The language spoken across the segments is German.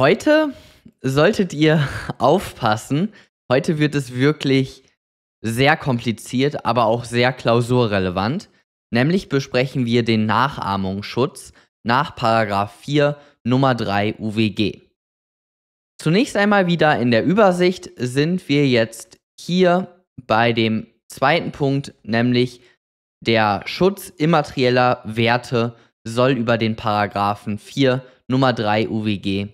Heute solltet ihr aufpassen. Heute wird es wirklich sehr kompliziert, aber auch sehr klausurrelevant. Nämlich besprechen wir den Nachahmungsschutz nach 4 Nummer 3 UWG. Zunächst einmal wieder in der Übersicht sind wir jetzt hier bei dem zweiten Punkt, nämlich der Schutz immaterieller Werte soll über den Paragraphen 4 Nummer 3 UWG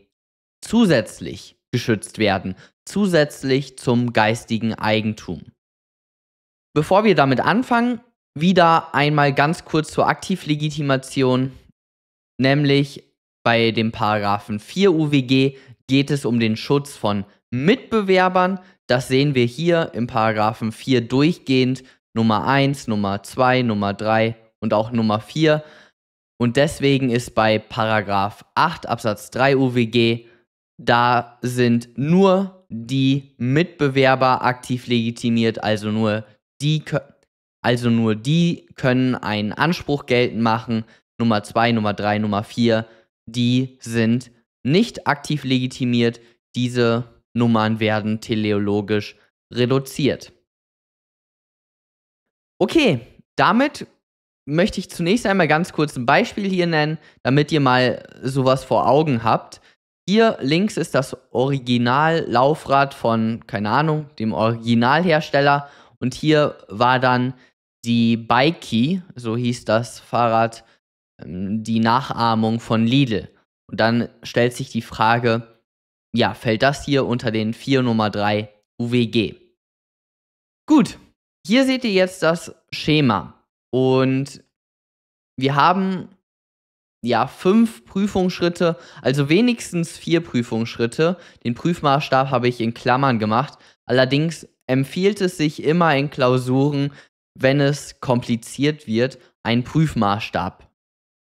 zusätzlich geschützt werden, zusätzlich zum geistigen Eigentum. Bevor wir damit anfangen, wieder einmal ganz kurz zur Aktivlegitimation, nämlich bei dem Paragraphen 4 UWG geht es um den Schutz von Mitbewerbern. Das sehen wir hier im Paragraphen 4 durchgehend Nummer 1, Nummer 2, Nummer 3 und auch Nummer 4. Und deswegen ist bei Paragraph 8 Absatz 3 UWG da sind nur die Mitbewerber aktiv legitimiert, also nur die, also nur die können einen Anspruch geltend machen. Nummer 2, Nummer 3, Nummer 4, die sind nicht aktiv legitimiert. Diese Nummern werden teleologisch reduziert. Okay, damit möchte ich zunächst einmal ganz kurz ein Beispiel hier nennen, damit ihr mal sowas vor Augen habt. Hier links ist das Originallaufrad von, keine Ahnung, dem Originalhersteller. Und hier war dann die Bikey, so hieß das Fahrrad, ähm, die Nachahmung von Lidl. Und dann stellt sich die Frage, ja, fällt das hier unter den 4 Nummer 3 UWG? Gut, hier seht ihr jetzt das Schema. Und wir haben ja, fünf Prüfungsschritte, also wenigstens vier Prüfungsschritte. Den Prüfmaßstab habe ich in Klammern gemacht. Allerdings empfiehlt es sich immer in Klausuren, wenn es kompliziert wird, einen Prüfmaßstab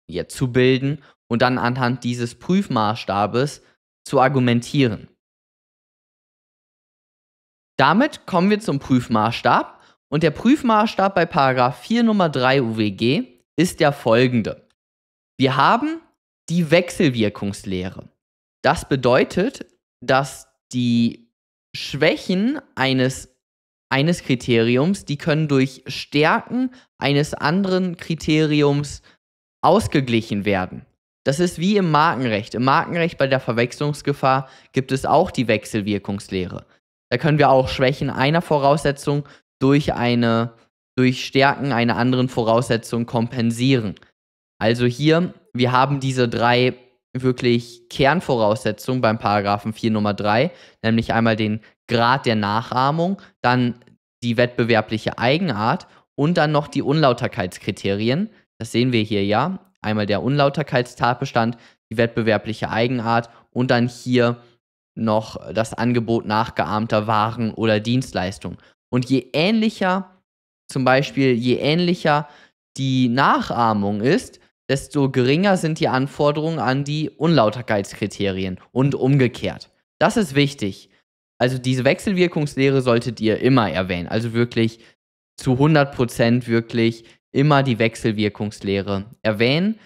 ja, zu bilden und dann anhand dieses Prüfmaßstabes zu argumentieren. Damit kommen wir zum Prüfmaßstab und der Prüfmaßstab bei Paragraph 4 Nummer 3 UWG ist der folgende. Wir haben die Wechselwirkungslehre. Das bedeutet, dass die Schwächen eines, eines Kriteriums, die können durch Stärken eines anderen Kriteriums ausgeglichen werden. Das ist wie im Markenrecht. Im Markenrecht bei der Verwechslungsgefahr gibt es auch die Wechselwirkungslehre. Da können wir auch Schwächen einer Voraussetzung durch eine durch Stärken einer anderen Voraussetzung kompensieren. Also hier, wir haben diese drei wirklich Kernvoraussetzungen beim Paragraphen 4 Nummer 3, nämlich einmal den Grad der Nachahmung, dann die wettbewerbliche Eigenart und dann noch die Unlauterkeitskriterien. Das sehen wir hier ja. Einmal der Unlauterkeitstatbestand, die wettbewerbliche Eigenart und dann hier noch das Angebot nachgeahmter Waren oder Dienstleistungen. Und je ähnlicher, zum Beispiel, je ähnlicher die Nachahmung ist, desto geringer sind die Anforderungen an die Unlauterkeitskriterien und umgekehrt. Das ist wichtig. Also diese Wechselwirkungslehre solltet ihr immer erwähnen. Also wirklich zu 100% wirklich immer die Wechselwirkungslehre erwähnen.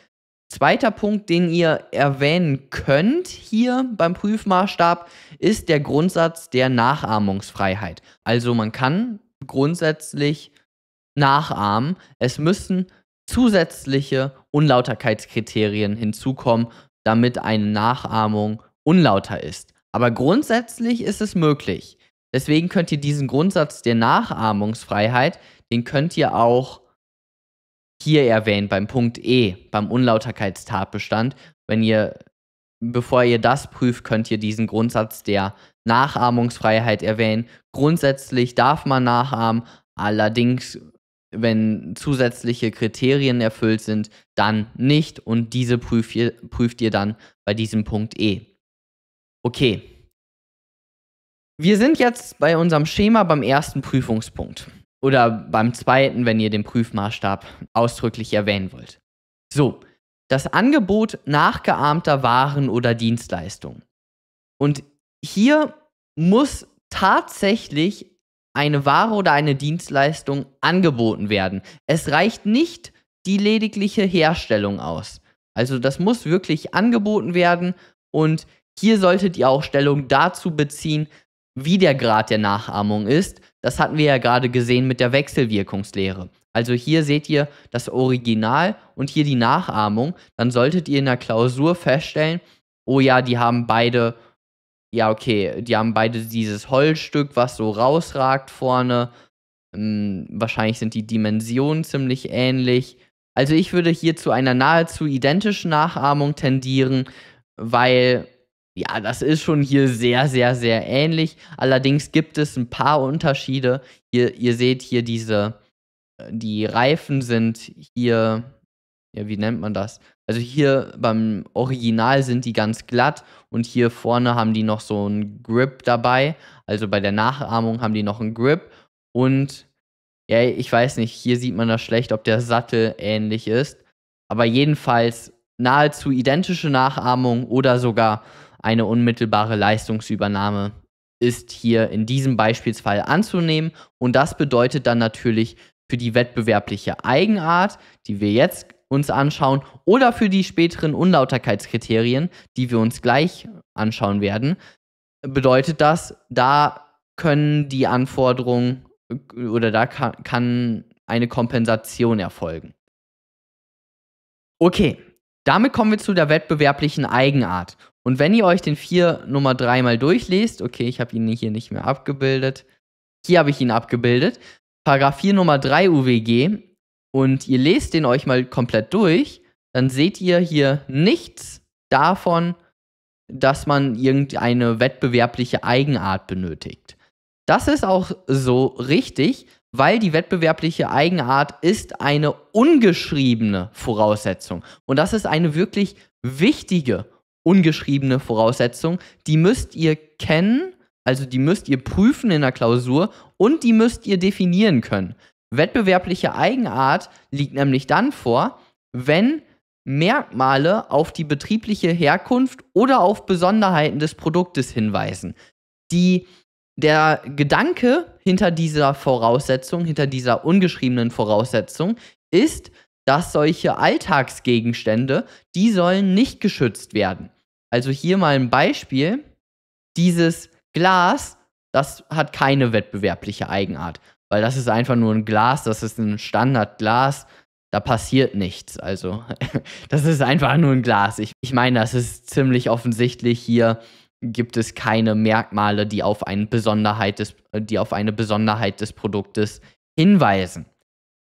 Zweiter Punkt, den ihr erwähnen könnt hier beim Prüfmaßstab, ist der Grundsatz der Nachahmungsfreiheit. Also man kann grundsätzlich nachahmen. Es müssen zusätzliche Unlauterkeitskriterien hinzukommen, damit eine Nachahmung unlauter ist. Aber grundsätzlich ist es möglich. Deswegen könnt ihr diesen Grundsatz der Nachahmungsfreiheit, den könnt ihr auch hier erwähnen beim Punkt E, beim Unlauterkeitstatbestand. Wenn ihr, bevor ihr das prüft, könnt ihr diesen Grundsatz der Nachahmungsfreiheit erwähnen. Grundsätzlich darf man nachahmen, allerdings wenn zusätzliche Kriterien erfüllt sind, dann nicht und diese prüft ihr, prüft ihr dann bei diesem Punkt E. Okay. Wir sind jetzt bei unserem Schema beim ersten Prüfungspunkt oder beim zweiten, wenn ihr den Prüfmaßstab ausdrücklich erwähnen wollt. So, das Angebot nachgeahmter Waren oder Dienstleistungen. Und hier muss tatsächlich eine Ware oder eine Dienstleistung angeboten werden. Es reicht nicht die ledigliche Herstellung aus. Also das muss wirklich angeboten werden und hier solltet ihr auch Stellung dazu beziehen, wie der Grad der Nachahmung ist. Das hatten wir ja gerade gesehen mit der Wechselwirkungslehre. Also hier seht ihr das Original und hier die Nachahmung. Dann solltet ihr in der Klausur feststellen, oh ja, die haben beide ja, okay, die haben beide dieses Holzstück, was so rausragt vorne. Ähm, wahrscheinlich sind die Dimensionen ziemlich ähnlich. Also ich würde hier zu einer nahezu identischen Nachahmung tendieren, weil ja, das ist schon hier sehr, sehr, sehr ähnlich. Allerdings gibt es ein paar Unterschiede. Ihr, ihr seht hier diese, äh, die Reifen sind hier ja, wie nennt man das? Also hier beim Original sind die ganz glatt und hier vorne haben die noch so einen Grip dabei. Also bei der Nachahmung haben die noch einen Grip und ja, ich weiß nicht, hier sieht man das schlecht, ob der Sattel ähnlich ist. Aber jedenfalls nahezu identische Nachahmung oder sogar eine unmittelbare Leistungsübernahme ist hier in diesem Beispielsfall anzunehmen. Und das bedeutet dann natürlich für die wettbewerbliche Eigenart, die wir jetzt uns anschauen oder für die späteren Unlauterkeitskriterien, die wir uns gleich anschauen werden, bedeutet das, da können die Anforderungen oder da kann eine Kompensation erfolgen. Okay, damit kommen wir zu der wettbewerblichen Eigenart. Und wenn ihr euch den 4 Nummer 3 mal durchlest, okay, ich habe ihn hier nicht mehr abgebildet, hier habe ich ihn abgebildet, Paragraph 4 Nummer 3 UWG und ihr lest den euch mal komplett durch, dann seht ihr hier nichts davon, dass man irgendeine wettbewerbliche Eigenart benötigt. Das ist auch so richtig, weil die wettbewerbliche Eigenart ist eine ungeschriebene Voraussetzung. Und das ist eine wirklich wichtige ungeschriebene Voraussetzung. Die müsst ihr kennen, also die müsst ihr prüfen in der Klausur und die müsst ihr definieren können. Wettbewerbliche Eigenart liegt nämlich dann vor, wenn Merkmale auf die betriebliche Herkunft oder auf Besonderheiten des Produktes hinweisen. Die, der Gedanke hinter dieser Voraussetzung, hinter dieser ungeschriebenen Voraussetzung ist, dass solche Alltagsgegenstände, die sollen nicht geschützt werden. Also hier mal ein Beispiel. Dieses Glas, das hat keine wettbewerbliche Eigenart weil das ist einfach nur ein Glas, das ist ein Standardglas, da passiert nichts. Also, das ist einfach nur ein Glas. Ich, ich meine, das ist ziemlich offensichtlich. Hier gibt es keine Merkmale, die auf, eine Besonderheit des, die auf eine Besonderheit des Produktes hinweisen.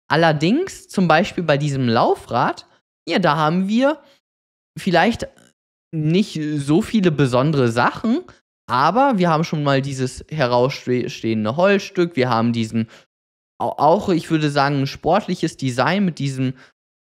Allerdings, zum Beispiel bei diesem Laufrad, ja, da haben wir vielleicht nicht so viele besondere Sachen, aber wir haben schon mal dieses herausstehende Holzstück, wir haben diesen, auch ich würde sagen, sportliches Design mit diesem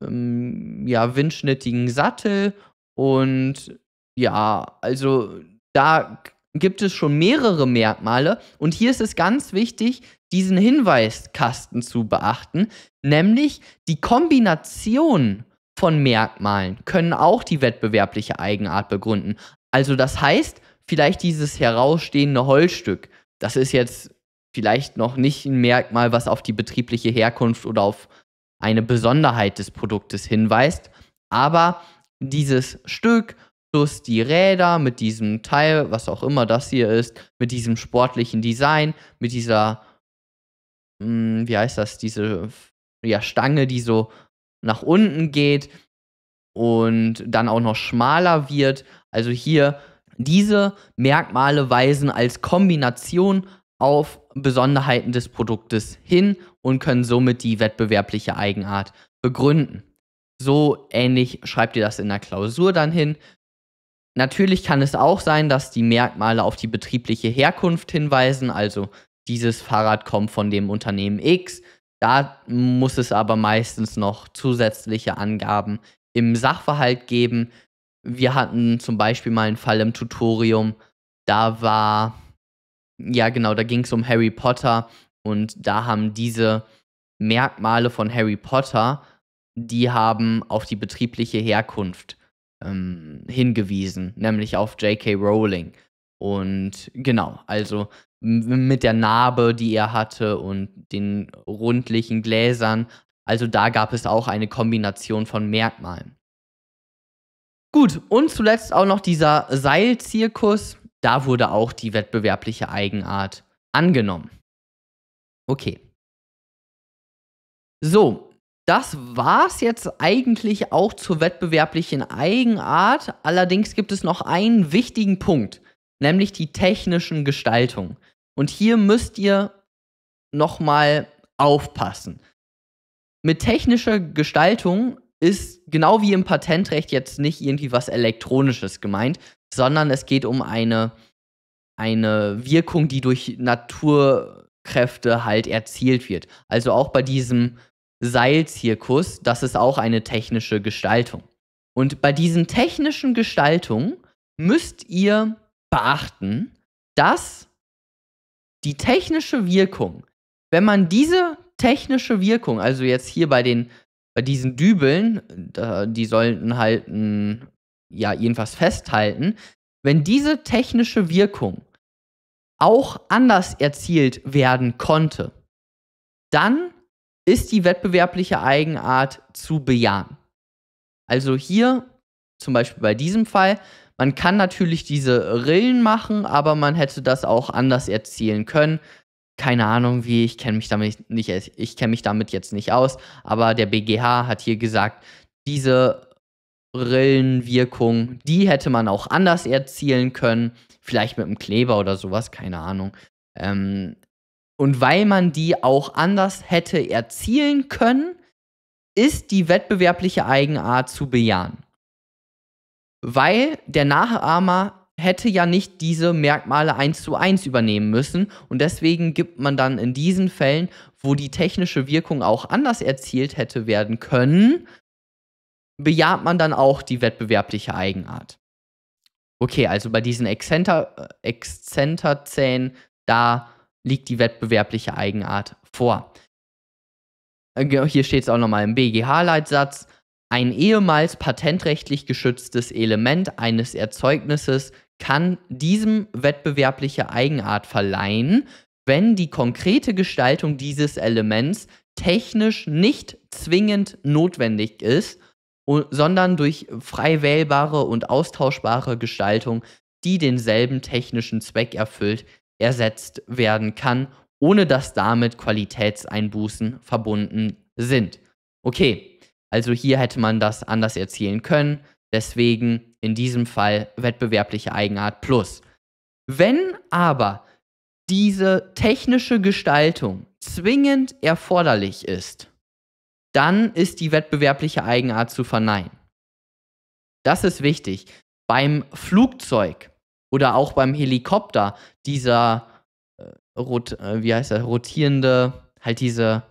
ähm, ja, windschnittigen Sattel. Und ja, also da gibt es schon mehrere Merkmale. Und hier ist es ganz wichtig, diesen Hinweiskasten zu beachten, nämlich die Kombination von Merkmalen können auch die wettbewerbliche Eigenart begründen. Also das heißt, vielleicht dieses herausstehende Holzstück, das ist jetzt vielleicht noch nicht ein Merkmal, was auf die betriebliche Herkunft oder auf eine Besonderheit des Produktes hinweist, aber dieses Stück plus die Räder mit diesem Teil, was auch immer das hier ist, mit diesem sportlichen Design, mit dieser, mh, hm, wie heißt das, diese ja, Stange, die so nach unten geht und dann auch noch schmaler wird. Also hier diese Merkmale weisen als Kombination auf Besonderheiten des Produktes hin und können somit die wettbewerbliche Eigenart begründen. So ähnlich schreibt ihr das in der Klausur dann hin. Natürlich kann es auch sein, dass die Merkmale auf die betriebliche Herkunft hinweisen, also dieses Fahrrad kommt von dem Unternehmen X. Da muss es aber meistens noch zusätzliche Angaben im Sachverhalt geben, wir hatten zum Beispiel mal einen Fall im Tutorium, da war, ja genau, da ging es um Harry Potter und da haben diese Merkmale von Harry Potter, die haben auf die betriebliche Herkunft ähm, hingewiesen, nämlich auf JK Rowling. Und genau, also mit der Narbe, die er hatte und den rundlichen Gläsern. Also da gab es auch eine Kombination von Merkmalen. Gut, und zuletzt auch noch dieser Seilzirkus. Da wurde auch die wettbewerbliche Eigenart angenommen. Okay. So, das war's jetzt eigentlich auch zur wettbewerblichen Eigenart. Allerdings gibt es noch einen wichtigen Punkt, nämlich die technischen Gestaltungen. Und hier müsst ihr nochmal aufpassen. Mit technischer Gestaltung ist genau wie im Patentrecht jetzt nicht irgendwie was Elektronisches gemeint, sondern es geht um eine, eine Wirkung, die durch Naturkräfte halt erzielt wird. Also auch bei diesem Seilzirkus, das ist auch eine technische Gestaltung. Und bei diesen technischen Gestaltungen müsst ihr beachten, dass die technische Wirkung, wenn man diese technische Wirkung, also jetzt hier bei den bei diesen Dübeln, die sollten halten, ja, jedenfalls festhalten, wenn diese technische Wirkung auch anders erzielt werden konnte, dann ist die wettbewerbliche Eigenart zu bejahen. Also hier, zum Beispiel bei diesem Fall, man kann natürlich diese Rillen machen, aber man hätte das auch anders erzielen können keine Ahnung wie, ich kenne mich damit nicht, ich kenne mich damit jetzt nicht aus, aber der BGH hat hier gesagt, diese Rillenwirkung, die hätte man auch anders erzielen können, vielleicht mit einem Kleber oder sowas, keine Ahnung. Ähm, und weil man die auch anders hätte erzielen können, ist die wettbewerbliche Eigenart zu bejahen. Weil der Nachahmer hätte ja nicht diese Merkmale eins zu eins übernehmen müssen. Und deswegen gibt man dann in diesen Fällen, wo die technische Wirkung auch anders erzielt hätte werden können, bejaht man dann auch die wettbewerbliche Eigenart. Okay, also bei diesen äh, Exzenterzähnen, da liegt die wettbewerbliche Eigenart vor. Äh, hier steht es auch nochmal im BGH-Leitsatz ein ehemals patentrechtlich geschütztes Element eines Erzeugnisses kann diesem wettbewerbliche Eigenart verleihen, wenn die konkrete Gestaltung dieses Elements technisch nicht zwingend notwendig ist, sondern durch frei wählbare und austauschbare Gestaltung, die denselben technischen Zweck erfüllt, ersetzt werden kann, ohne dass damit Qualitätseinbußen verbunden sind. Okay, also hier hätte man das anders erzielen können. Deswegen in diesem Fall wettbewerbliche Eigenart plus. Wenn aber diese technische Gestaltung zwingend erforderlich ist, dann ist die wettbewerbliche Eigenart zu verneinen. Das ist wichtig. Beim Flugzeug oder auch beim Helikopter, dieser äh, rot, äh, wie heißt er, rotierende, halt diese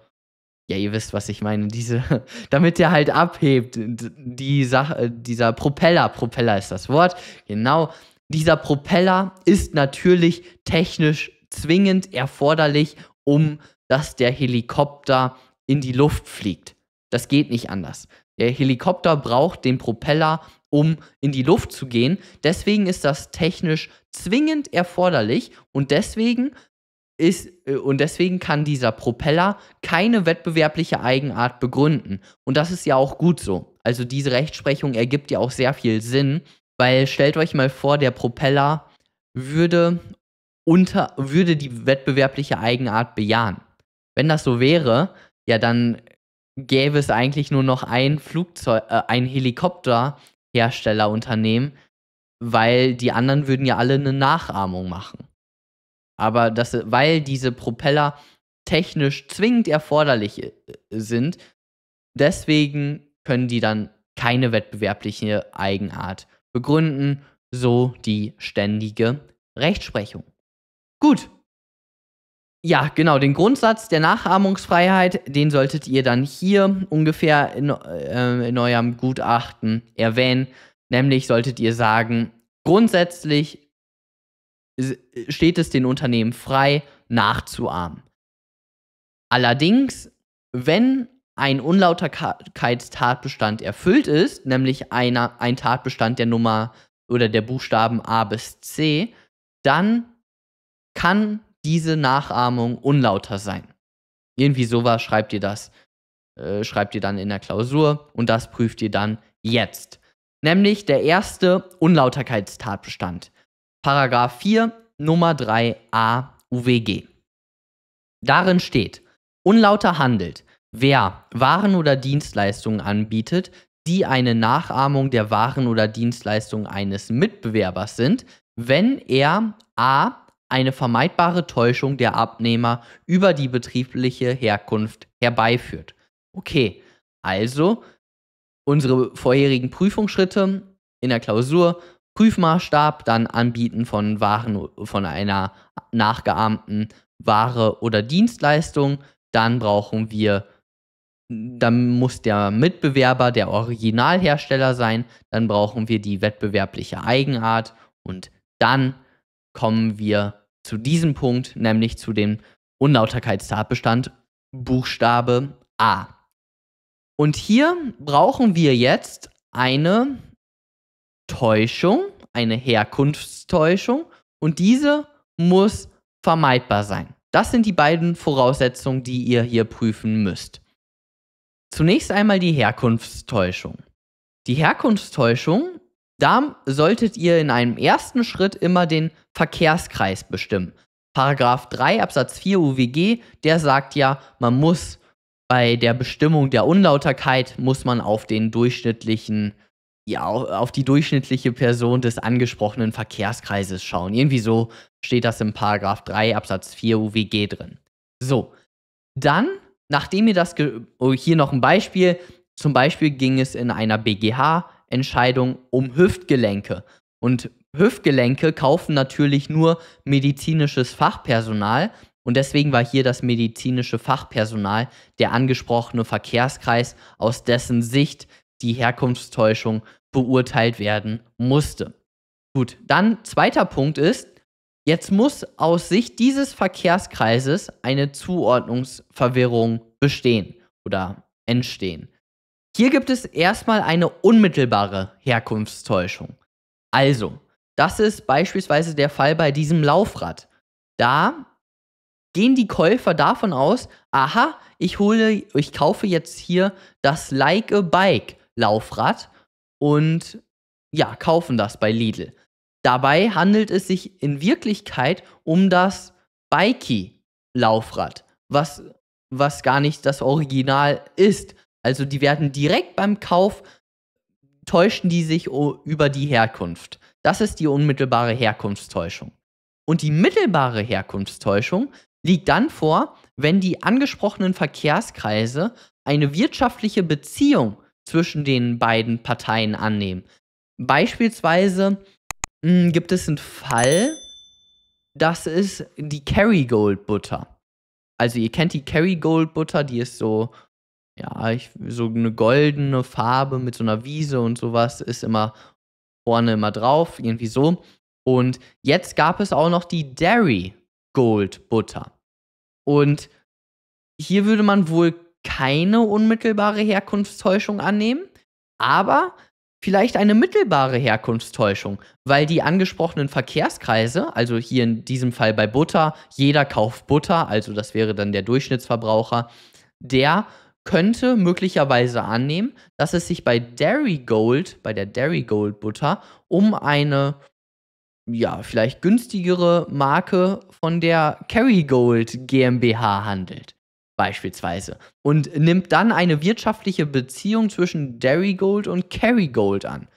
ja, ihr wisst, was ich meine, diese, damit der halt abhebt, die Sache, äh, dieser Propeller, Propeller ist das Wort, genau, dieser Propeller ist natürlich technisch zwingend erforderlich, um dass der Helikopter in die Luft fliegt. Das geht nicht anders. Der Helikopter braucht den Propeller, um in die Luft zu gehen. Deswegen ist das technisch zwingend erforderlich und deswegen ist, äh, und deswegen kann dieser Propeller keine wettbewerbliche Eigenart begründen. Und das ist ja auch gut so. Also diese Rechtsprechung ergibt ja auch sehr viel Sinn, weil stellt euch mal vor, der Propeller würde unter, würde die wettbewerbliche Eigenart bejahen. Wenn das so wäre, ja, dann gäbe es eigentlich nur noch ein Flugzeug, äh, ein Helikopterherstellerunternehmen, weil die anderen würden ja alle eine Nachahmung machen. Aber das, weil diese Propeller technisch zwingend erforderlich äh, sind, deswegen können die dann keine wettbewerbliche Eigenart begründen, so die ständige Rechtsprechung. Gut. Ja, genau, den Grundsatz der Nachahmungsfreiheit, den solltet ihr dann hier ungefähr in, äh, in eurem Gutachten erwähnen. Nämlich solltet ihr sagen, grundsätzlich steht es den Unternehmen frei, nachzuahmen. Allerdings, wenn ein Unlauterkeitstatbestand erfüllt ist, nämlich einer, ein Tatbestand der Nummer oder der Buchstaben A bis C, dann kann diese Nachahmung unlauter sein. Irgendwie sowas schreibt ihr das, äh, schreibt ihr dann in der Klausur und das prüft ihr dann jetzt. Nämlich der erste Unlauterkeitstatbestand. Paragraph 4 Nummer 3a UWG. Darin steht, unlauter handelt, wer Waren oder Dienstleistungen anbietet, die eine Nachahmung der Waren oder Dienstleistungen eines Mitbewerbers sind, wenn er a. eine vermeidbare Täuschung der Abnehmer über die betriebliche Herkunft herbeiführt. Okay, also unsere vorherigen Prüfungsschritte in der Klausur Prüfmaßstab dann Anbieten von Waren, von einer nachgeahmten Ware oder Dienstleistung. Dann brauchen wir, dann muss der Mitbewerber der Originalhersteller sein. Dann brauchen wir die wettbewerbliche Eigenart und dann kommen wir zu diesem Punkt, nämlich zu dem Unlauterkeitstatbestand Buchstabe A. Und hier brauchen wir jetzt eine Täuschung, eine Herkunftstäuschung und diese muss vermeidbar sein. Das sind die beiden Voraussetzungen, die ihr hier prüfen müsst. Zunächst einmal die Herkunftstäuschung. Die Herkunftstäuschung, da solltet ihr in einem ersten Schritt immer den Verkehrskreis bestimmen. Paragraph 3 Absatz 4 UWG, der sagt ja, man muss bei der Bestimmung der Unlauterkeit muss man auf den durchschnittlichen ja, auf die durchschnittliche Person des angesprochenen Verkehrskreises schauen. Irgendwie so steht das im Paragraph 3 Absatz 4 UWG drin. So, dann, nachdem ihr das, oh, hier noch ein Beispiel, zum Beispiel ging es in einer BGH-Entscheidung um Hüftgelenke. Und Hüftgelenke kaufen natürlich nur medizinisches Fachpersonal. Und deswegen war hier das medizinische Fachpersonal der angesprochene Verkehrskreis, aus dessen Sicht die Herkunftstäuschung beurteilt werden musste. Gut, dann zweiter Punkt ist, jetzt muss aus Sicht dieses Verkehrskreises eine Zuordnungsverwirrung bestehen oder entstehen. Hier gibt es erstmal eine unmittelbare Herkunftstäuschung. Also, das ist beispielsweise der Fall bei diesem Laufrad. Da gehen die Käufer davon aus, aha, ich hole, ich kaufe jetzt hier das Like a Bike Laufrad und ja, kaufen das bei Lidl. Dabei handelt es sich in Wirklichkeit um das Bikey-Laufrad, was, was gar nicht das Original ist. Also die werden direkt beim Kauf, täuschen die sich über die Herkunft. Das ist die unmittelbare Herkunftstäuschung. Und die mittelbare Herkunftstäuschung liegt dann vor, wenn die angesprochenen Verkehrskreise eine wirtschaftliche Beziehung zwischen den beiden Parteien annehmen. Beispielsweise mh, hm, gibt es einen Fall, das ist die Kerrygold Butter. Also ihr kennt die Kerrygold Butter, die ist so ja, ich, so eine goldene Farbe mit so einer Wiese und sowas ist immer vorne immer drauf, irgendwie so. Und jetzt gab es auch noch die Dairy Gold Butter. Und hier würde man wohl keine unmittelbare Herkunftstäuschung annehmen, aber vielleicht eine mittelbare Herkunftstäuschung, weil die angesprochenen Verkehrskreise, also hier in diesem Fall bei Butter, jeder kauft Butter, also das wäre dann der Durchschnittsverbraucher, der könnte möglicherweise annehmen, dass es sich bei Dairy Gold, bei der Dairy Gold Butter, um eine ja, vielleicht günstigere Marke von der Kerrygold GmbH handelt beispielsweise und nimmt dann eine wirtschaftliche Beziehung zwischen Gold und Gold an.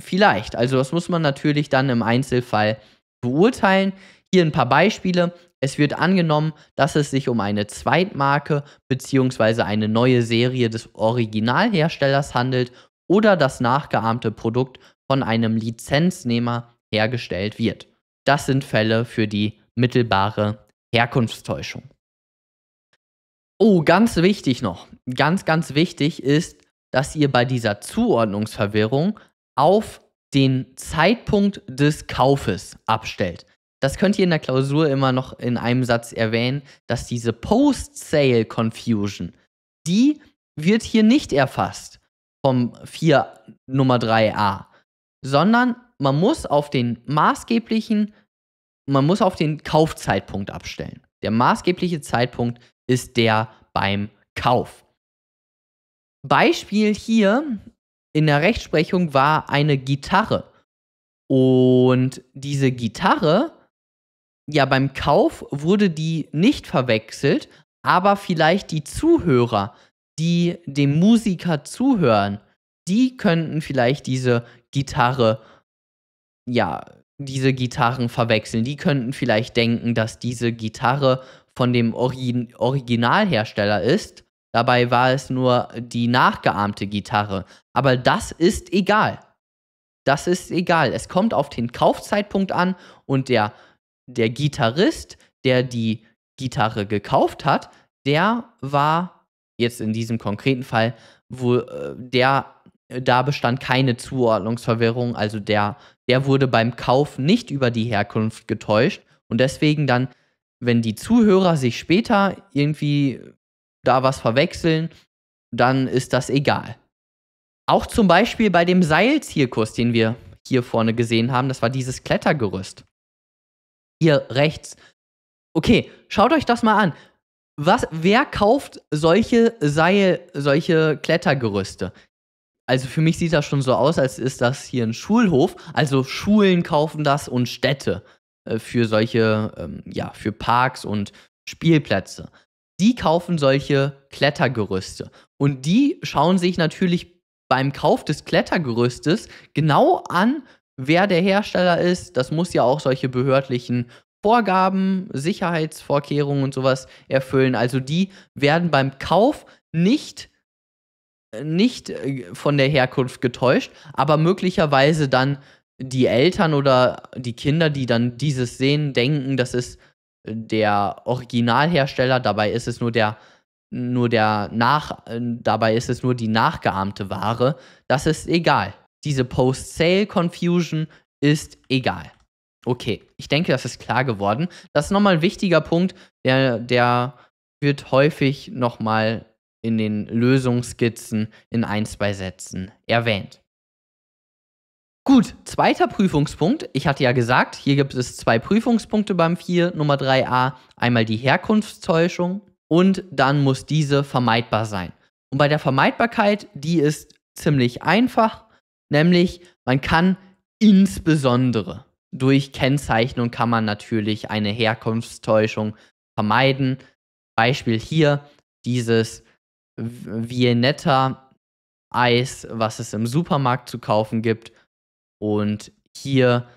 Vielleicht, also das muss man natürlich dann im Einzelfall beurteilen. Hier ein paar Beispiele. Es wird angenommen, dass es sich um eine Zweitmarke bzw. eine neue Serie des Originalherstellers handelt oder das nachgeahmte Produkt von einem Lizenznehmer hergestellt wird. Das sind Fälle für die mittelbare Herkunftstäuschung. Oh, ganz wichtig noch. Ganz, ganz wichtig ist, dass ihr bei dieser Zuordnungsverwirrung auf den Zeitpunkt des Kaufes abstellt. Das könnt ihr in der Klausur immer noch in einem Satz erwähnen, dass diese Post-Sale-Confusion, die wird hier nicht erfasst vom 4 Nummer 3a, sondern man muss auf den maßgeblichen, man muss auf den Kaufzeitpunkt abstellen. Der maßgebliche Zeitpunkt ist der beim Kauf. Beispiel hier in der Rechtsprechung war eine Gitarre. Und diese Gitarre, ja, beim Kauf wurde die nicht verwechselt, aber vielleicht die Zuhörer, die dem Musiker zuhören, die könnten vielleicht diese Gitarre, ja, diese Gitarren verwechseln. Die könnten vielleicht denken, dass diese Gitarre von dem Origin Originalhersteller ist. Dabei war es nur die nachgeahmte Gitarre. Aber das ist egal. Das ist egal. Es kommt auf den Kaufzeitpunkt an und der, der Gitarrist, der die Gitarre gekauft hat, der war jetzt in diesem konkreten Fall, wo äh, der äh, da bestand keine Zuordnungsverwirrung, also der der wurde beim Kauf nicht über die Herkunft getäuscht und deswegen dann wenn die Zuhörer sich später irgendwie da was verwechseln, dann ist das egal. Auch zum Beispiel bei dem Seilzirkus, den wir hier vorne gesehen haben, das war dieses Klettergerüst. Hier rechts. Okay, schaut euch das mal an. Was, wer kauft solche Seil, solche Klettergerüste? Also für mich sieht das schon so aus, als ist das hier ein Schulhof. Also Schulen kaufen das und Städte. Äh, für solche, ähm, ja, für Parks und Spielplätze. Die kaufen solche Klettergerüste und die schauen sich natürlich beim Kauf des Klettergerüstes genau an, wer der Hersteller ist. Das muss ja auch solche behördlichen Vorgaben, Sicherheitsvorkehrungen und sowas erfüllen. Also die werden beim Kauf nicht äh, nicht äh, von der Herkunft getäuscht, aber möglicherweise dann die Eltern oder die Kinder, die dann dieses sehen, denken, das ist äh, der Originalhersteller, dabei ist es nur der nur der nach äh, dabei ist es nur die nachgeahmte Ware, das ist egal. Diese Post-Sale Confusion ist egal. Okay, ich denke, das ist klar geworden. Das ist nochmal ein wichtiger Punkt, der, der wird häufig nochmal in den Lösungsskizzen in ein, zwei Sätzen erwähnt. Gut, zweiter Prüfungspunkt. Ich hatte ja gesagt, hier gibt es zwei Prüfungspunkte beim 4, Nummer 3a. Einmal die Herkunftstäuschung und dann muss diese vermeidbar sein. Und bei der Vermeidbarkeit, die ist ziemlich einfach, nämlich man kann insbesondere durch Kennzeichnung kann man natürlich eine Herkunftstäuschung vermeiden. Beispiel hier dieses Viennetta Eis, was es im Supermarkt zu kaufen gibt. Und hier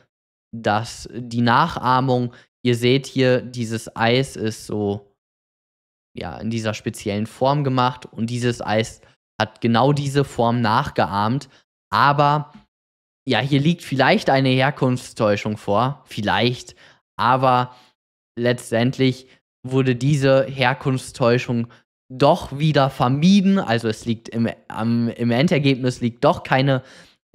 das, die Nachahmung, ihr seht hier, dieses Eis ist so ja, in dieser speziellen Form gemacht und dieses Eis hat genau diese Form nachgeahmt. Aber ja, hier liegt vielleicht eine Herkunftstäuschung vor, vielleicht, aber letztendlich wurde diese Herkunftstäuschung doch wieder vermieden. Also es liegt im, am, im Endergebnis liegt doch keine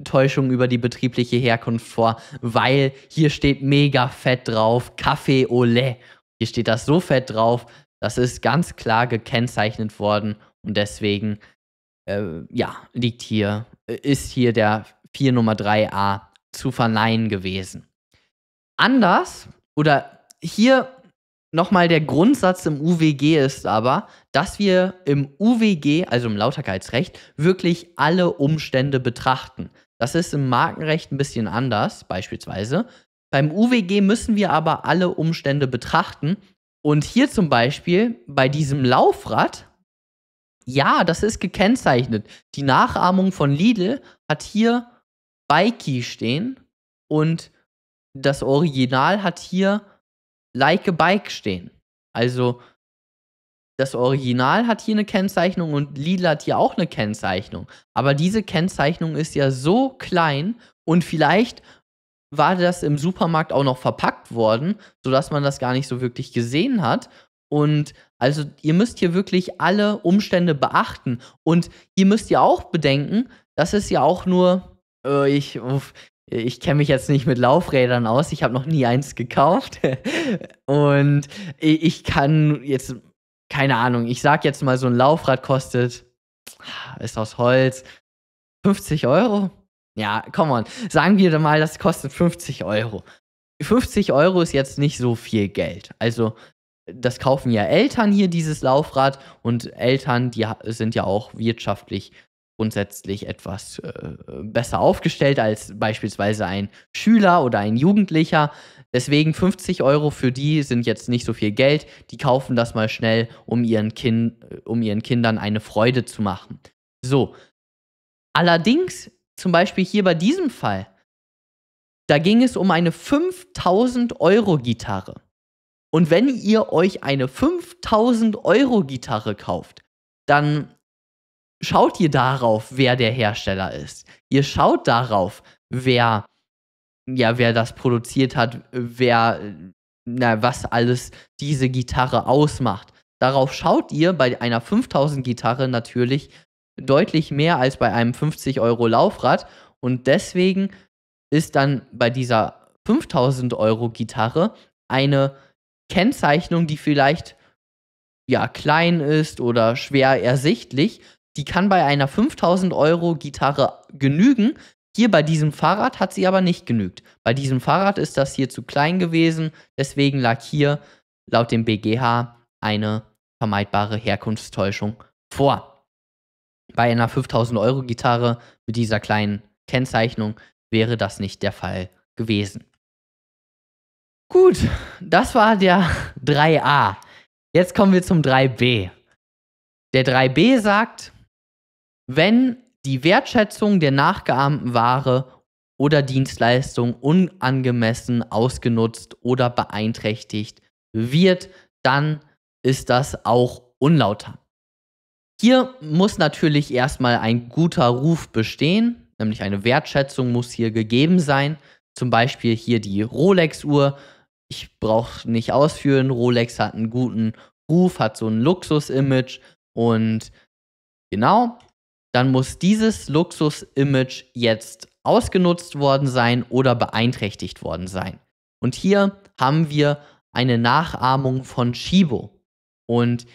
Täuschung über die betriebliche Herkunft vor, weil hier steht mega fett drauf Café Olé. Hier steht das so fett drauf, das ist ganz klar gekennzeichnet worden und deswegen äh, ja, liegt hier ist hier der 4 Nummer 3a zu verneinen gewesen. Anders oder hier nochmal der Grundsatz im UWG ist aber, dass wir im UWG, also im Lauterkeitsrecht, wirklich alle Umstände betrachten. Das ist im Markenrecht ein bisschen anders, beispielsweise. Beim UWG müssen wir aber alle Umstände betrachten. Und hier zum Beispiel bei diesem Laufrad, ja, das ist gekennzeichnet. Die Nachahmung von Lidl hat hier Bikey stehen und das Original hat hier Like a Bike stehen. Also das Original hat hier eine Kennzeichnung und Lidl hat hier auch eine Kennzeichnung. Aber diese Kennzeichnung ist ja so klein und vielleicht war das im Supermarkt auch noch verpackt worden, sodass man das gar nicht so wirklich gesehen hat. Und also ihr müsst hier wirklich alle Umstände beachten. Und ihr müsst ja auch bedenken, das ist ja auch nur, äh, ich, ich kenne mich jetzt nicht mit Laufrädern aus, ich habe noch nie eins gekauft. und ich kann jetzt keine Ahnung, ich sag jetzt mal, so ein Laufrad kostet, ist aus Holz, 50 Euro? Ja, come on. Sagen wir mal, das kostet 50 Euro. 50 Euro ist jetzt nicht so viel Geld. Also, das kaufen ja Eltern hier, dieses Laufrad. Und Eltern, die sind ja auch wirtschaftlich grundsätzlich etwas äh, besser aufgestellt als beispielsweise ein Schüler oder ein Jugendlicher. Deswegen 50 Euro für die sind jetzt nicht so viel Geld. Die kaufen das mal schnell, um ihren, kind, um ihren Kindern eine Freude zu machen. So. Allerdings, zum Beispiel hier bei diesem Fall, da ging es um eine 5000 Euro Gitarre. Und wenn ihr euch eine 5000 Euro Gitarre kauft, dann schaut ihr darauf, wer der Hersteller ist. Ihr schaut darauf, wer ja, wer das produziert hat, wer, na, was alles diese Gitarre ausmacht. Darauf schaut ihr bei einer 5000 Gitarre natürlich deutlich mehr als bei einem 50 Euro Laufrad und deswegen ist dann bei dieser 5000 Euro Gitarre eine Kennzeichnung, die vielleicht ja klein ist oder schwer ersichtlich, die kann bei einer 5000 Euro Gitarre genügen, hier bei diesem Fahrrad hat sie aber nicht genügt. Bei diesem Fahrrad ist das hier zu klein gewesen, deswegen lag hier laut dem BGH eine vermeidbare Herkunftstäuschung vor. Bei einer 5000 Euro Gitarre mit dieser kleinen Kennzeichnung wäre das nicht der Fall gewesen. Gut, das war der 3a. Jetzt kommen wir zum 3b. Der 3b sagt, wenn die Wertschätzung der nachgeahmten Ware oder Dienstleistung unangemessen ausgenutzt oder beeinträchtigt wird, dann ist das auch unlauter. Hier muss natürlich erstmal ein guter Ruf bestehen, nämlich eine Wertschätzung muss hier gegeben sein. Zum Beispiel hier die Rolex-Uhr. Ich brauche nicht ausführen, Rolex hat einen guten Ruf, hat so ein Luxus-Image und genau, dann muss dieses Luxus-Image jetzt ausgenutzt worden sein oder beeinträchtigt worden sein. Und hier haben wir eine Nachahmung von Shibo. Und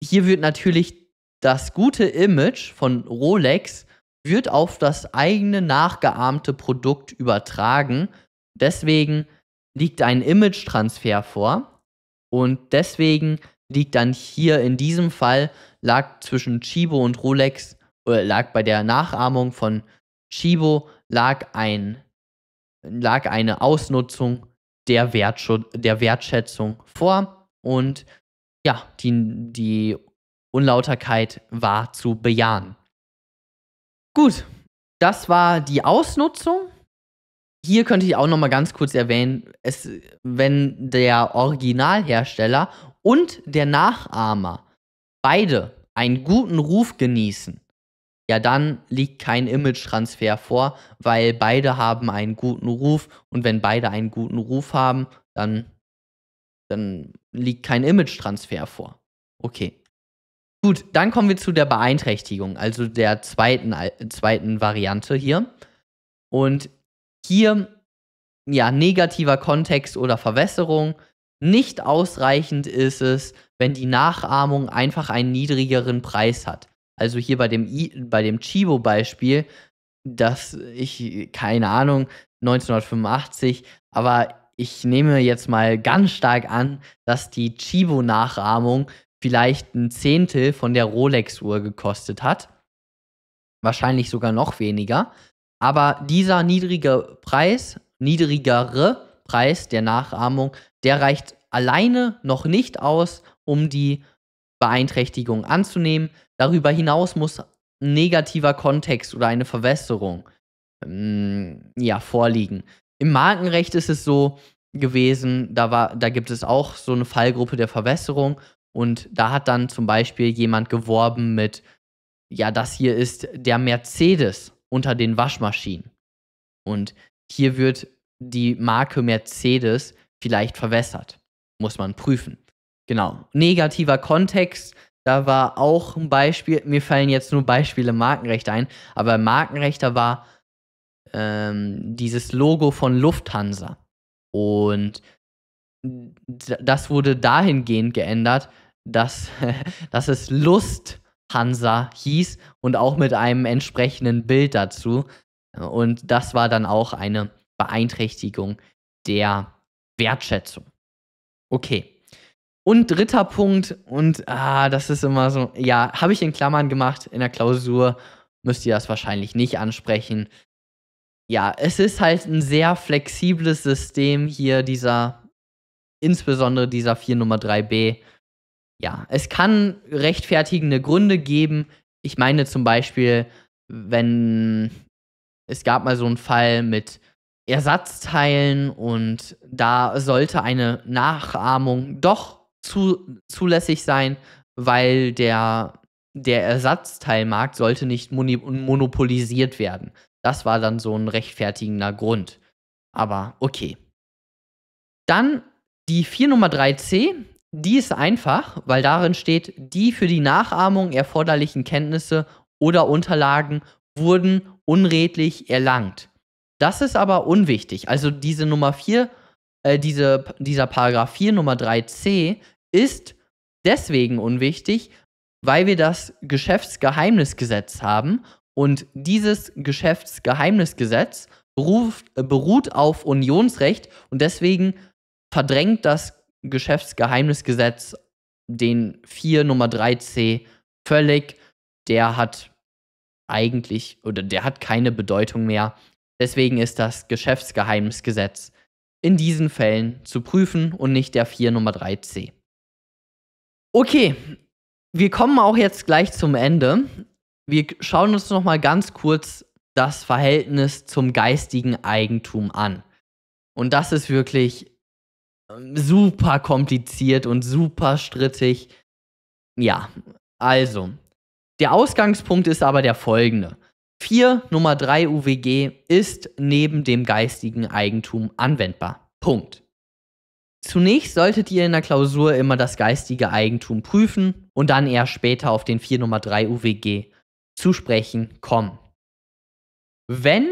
hier wird natürlich das gute Image von Rolex wird auf das eigene nachgeahmte Produkt übertragen. Deswegen liegt ein Image-Transfer vor und deswegen liegt dann hier in diesem Fall lag zwischen Chibo und Rolex lag bei der Nachahmung von Chibo lag ein lag eine Ausnutzung der, Wertschutz, der Wertschätzung vor und ja, die, die Unlauterkeit war zu bejahen. Gut, das war die Ausnutzung. Hier könnte ich auch noch mal ganz kurz erwähnen, es, wenn der Originalhersteller und der Nachahmer beide einen guten Ruf genießen, ja dann liegt kein Image-Transfer vor, weil beide haben einen guten Ruf und wenn beide einen guten Ruf haben, dann, dann liegt kein Image-Transfer vor. Okay. Gut, dann kommen wir zu der Beeinträchtigung, also der zweiten, zweiten Variante hier. Und hier, ja, negativer Kontext oder Verwässerung. Nicht ausreichend ist es, wenn die Nachahmung einfach einen niedrigeren Preis hat. Also hier bei dem, I, bei dem Chibo-Beispiel, dass ich, keine Ahnung, 1985, aber ich nehme jetzt mal ganz stark an, dass die Chibo-Nachahmung vielleicht ein Zehntel von der Rolex-Uhr gekostet hat. Wahrscheinlich sogar noch weniger. Aber dieser niedrige Preis, niedrigere Preis der Nachahmung, der reicht alleine noch nicht aus, um die Beeinträchtigung anzunehmen. Darüber hinaus muss negativer Kontext oder eine Verwässerung ähm, ja, vorliegen. Im Markenrecht ist es so gewesen, da, war, da gibt es auch so eine Fallgruppe der Verwässerung und da hat dann zum Beispiel jemand geworben mit, ja, das hier ist der Mercedes unter den Waschmaschinen. Und hier wird die Marke Mercedes vielleicht verwässert. Muss man prüfen. Genau. Negativer Kontext da war auch ein Beispiel, mir fallen jetzt nur Beispiele Markenrecht ein, aber Markenrecht, da war ähm, dieses Logo von Lufthansa. Und das wurde dahingehend geändert, dass, dass es Lusthansa hieß und auch mit einem entsprechenden Bild dazu. Und das war dann auch eine Beeinträchtigung der Wertschätzung. Okay. Und dritter Punkt, und ah, das ist immer so, ja, habe ich in Klammern gemacht, in der Klausur müsst ihr das wahrscheinlich nicht ansprechen. Ja, es ist halt ein sehr flexibles System hier, dieser, insbesondere dieser 4 Nummer 3b. Ja, es kann rechtfertigende Gründe geben. Ich meine zum Beispiel, wenn es gab mal so einen Fall mit Ersatzteilen und da sollte eine Nachahmung doch zu, zulässig sein, weil der, der Ersatzteilmarkt sollte nicht monopolisiert werden. Das war dann so ein rechtfertigender Grund. Aber okay. Dann die 4 Nummer 3c, die ist einfach, weil darin steht, die für die Nachahmung erforderlichen Kenntnisse oder Unterlagen wurden unredlich erlangt. Das ist aber unwichtig. Also diese Nummer 4 äh, diese, dieser Paragraph 4 Nummer 3c ist deswegen unwichtig, weil wir das Geschäftsgeheimnisgesetz haben und dieses Geschäftsgeheimnisgesetz beruft, äh, beruht auf Unionsrecht und deswegen verdrängt das Geschäftsgeheimnisgesetz den 4 Nummer 3c völlig. Der hat eigentlich oder der hat keine Bedeutung mehr. Deswegen ist das Geschäftsgeheimnisgesetz in diesen Fällen zu prüfen und nicht der 4 Nummer 3c. Okay, wir kommen auch jetzt gleich zum Ende. Wir schauen uns noch mal ganz kurz das Verhältnis zum geistigen Eigentum an. Und das ist wirklich ähm, super kompliziert und super strittig. Ja, also, der Ausgangspunkt ist aber der folgende. 4 Nummer 3 UWG ist neben dem geistigen Eigentum anwendbar. Punkt. Zunächst solltet ihr in der Klausur immer das geistige Eigentum prüfen und dann eher später auf den 4 Nummer 3 UWG zu sprechen kommen. Wenn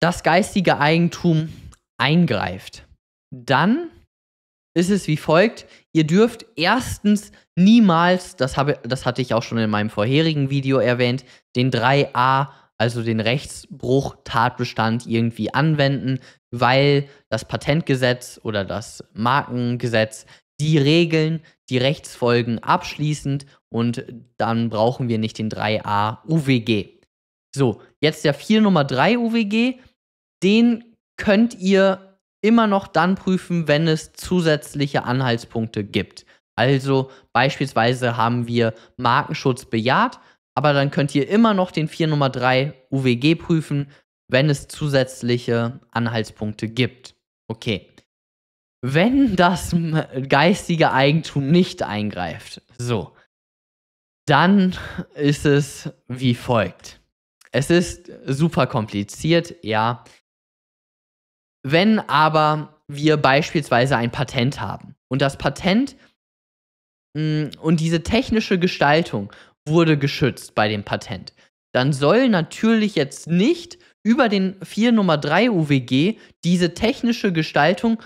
das geistige Eigentum eingreift, dann ist es wie folgt. Ihr dürft erstens niemals, das, habe, das hatte ich auch schon in meinem vorherigen Video erwähnt, den 3a also den Rechtsbruch-Tatbestand irgendwie anwenden, weil das Patentgesetz oder das Markengesetz die Regeln, die Rechtsfolgen abschließend und dann brauchen wir nicht den 3a UWG. So, jetzt der 4 Nummer 3 UWG, den könnt ihr immer noch dann prüfen, wenn es zusätzliche Anhaltspunkte gibt. Also beispielsweise haben wir Markenschutz bejaht, aber dann könnt ihr immer noch den 4 Nummer 3 UWG prüfen, wenn es zusätzliche Anhaltspunkte gibt. Okay. Wenn das geistige Eigentum nicht eingreift, so, dann ist es wie folgt. Es ist super kompliziert, ja. Wenn aber wir beispielsweise ein Patent haben und das Patent und diese technische Gestaltung wurde geschützt bei dem Patent. Dann soll natürlich jetzt nicht über den 4 Nummer 3 UWG diese technische Gestaltung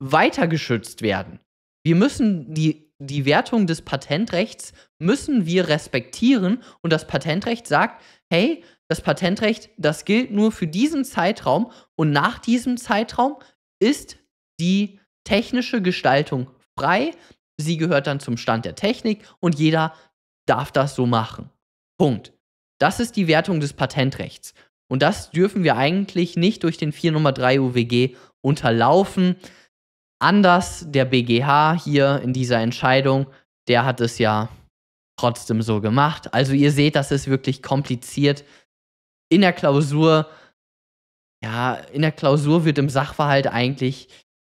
weiter geschützt werden. Wir müssen die, die Wertung des Patentrechts müssen wir respektieren und das Patentrecht sagt, hey, das Patentrecht, das gilt nur für diesen Zeitraum und nach diesem Zeitraum ist die technische Gestaltung frei. Sie gehört dann zum Stand der Technik und jeder darf das so machen. Punkt. Das ist die Wertung des Patentrechts. Und das dürfen wir eigentlich nicht durch den 4 Nummer 3 UWG unterlaufen. Anders der BGH hier in dieser Entscheidung, der hat es ja trotzdem so gemacht. Also ihr seht, das ist wirklich kompliziert. In der Klausur, ja, in der Klausur wird im Sachverhalt eigentlich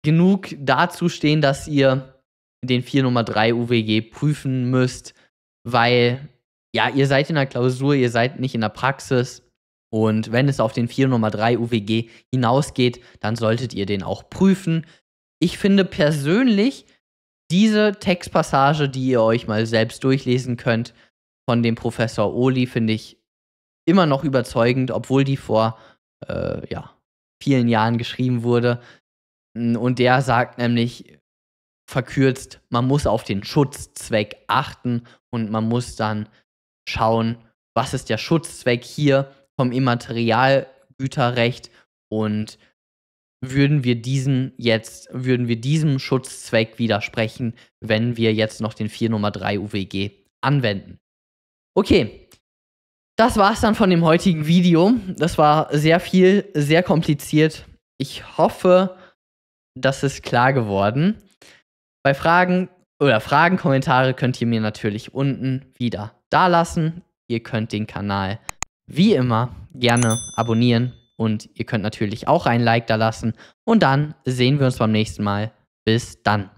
genug dazu stehen, dass ihr den 4 Nummer 3 UWG prüfen müsst weil ja, ihr seid in der Klausur, ihr seid nicht in der Praxis. Und wenn es auf den 4 Nummer 3 UWG hinausgeht, dann solltet ihr den auch prüfen. Ich finde persönlich diese Textpassage, die ihr euch mal selbst durchlesen könnt, von dem Professor Oli, finde ich immer noch überzeugend, obwohl die vor äh, ja, vielen Jahren geschrieben wurde. Hm, und der sagt nämlich verkürzt, man muss auf den Schutzzweck achten und man muss dann schauen, was ist der Schutzzweck hier vom Immaterialgüterrecht und würden wir diesen jetzt, würden wir diesem Schutzzweck widersprechen, wenn wir jetzt noch den 4 Nummer 3 UWG anwenden. Okay. Das war es dann von dem heutigen Video. Das war sehr viel, sehr kompliziert. Ich hoffe, das ist klar geworden. Bei Fragen oder Fragen, Kommentare könnt ihr mir natürlich unten wieder dalassen. Ihr könnt den Kanal wie immer gerne abonnieren und ihr könnt natürlich auch ein Like dalassen. Und dann sehen wir uns beim nächsten Mal. Bis dann.